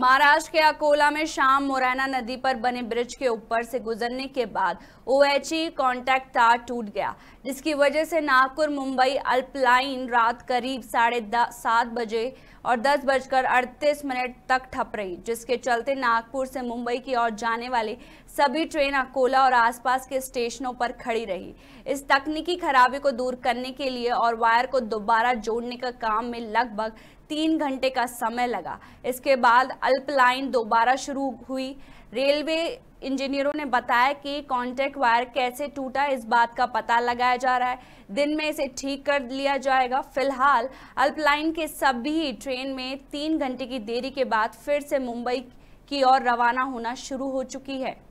महाराष्ट्र के अकोला में शाम मुरैना नदी पर बने ब्रिज के ऊपर से गुजरने के बाद ओएचई कॉन्टैक्ट तार टूट गया जिसकी वजह से नागपुर मुंबई अल्पलाइन रात करीब साढ़े सात बजे और दस बजकर अड़तीस मिनट तक ठप रही जिसके चलते नागपुर से मुंबई की ओर जाने वाली सभी ट्रेन अकोला और आसपास के स्टेशनों पर खड़ी रही इस तकनीकी खराबी को दूर करने के लिए और वायर को दोबारा जोड़ने का काम में लगभग तीन घंटे का समय लगा इसके बाद अल्प लाइन दोबारा शुरू हुई रेलवे इंजीनियरों ने बताया कि कॉन्टैक्ट वायर कैसे टूटा इस बात का पता लगाया जा रहा है दिन में इसे ठीक कर लिया जाएगा फिलहाल अल्पलाइन के सभी ट्रेन में तीन घंटे की देरी के बाद फिर से मुंबई की ओर रवाना होना शुरू हो चुकी है